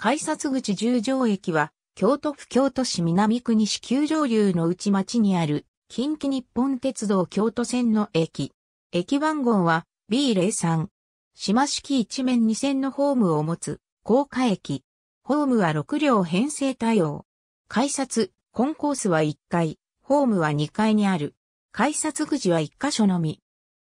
改札口十条駅は、京都府京都市南区西九条流の内町にある、近畿日本鉄道京都線の駅。駅番号は B03。島式一面二線のホームを持つ、高架駅。ホームは6両編成対応。改札、コンコースは1階、ホームは2階にある。改札口は1箇所のみ。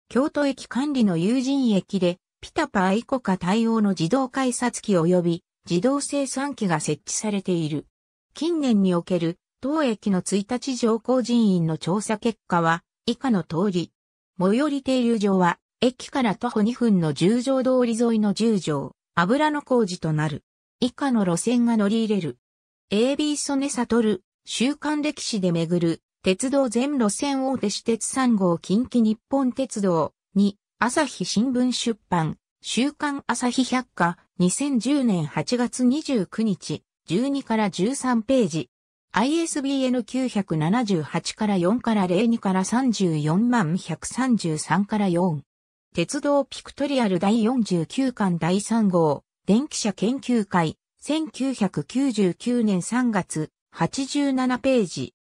京都駅管理の有人駅で、ピタパイコカ対応の自動改札機及び自動生産機が設置されている。近年における当駅の1日乗降人員の調査結果は以下の通り。最寄り停留場は駅から徒歩2分の十条通り沿いの十条、油の工事となる。以下の路線が乗り入れる。AB 曽根悟、週刊歴史で巡る、鉄道全路線大手私鉄3号近畿日本鉄道に、朝日新聞出版、週刊朝日百科、2010年8月29日、12から13ページ。ISBN 978から4から02から34万133から4。鉄道ピクトリアル第49巻第3号、電気車研究会、1999年3月、87ページ。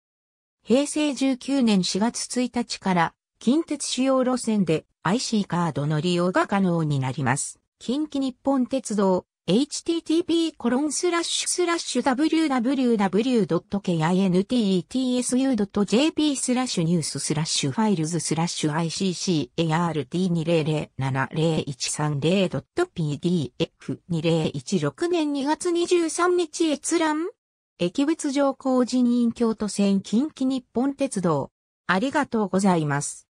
平成19年4月1日から、近鉄主要路線で IC カードの利用が可能になります。近畿日本鉄道 http://www.kinetsu.jp スラッシュニューススラッシュファイルズスラッシュ ICCART20070130.pdf2016 年2月23日閲覧駅別上工人員京都線近畿日本鉄道ありがとうございます。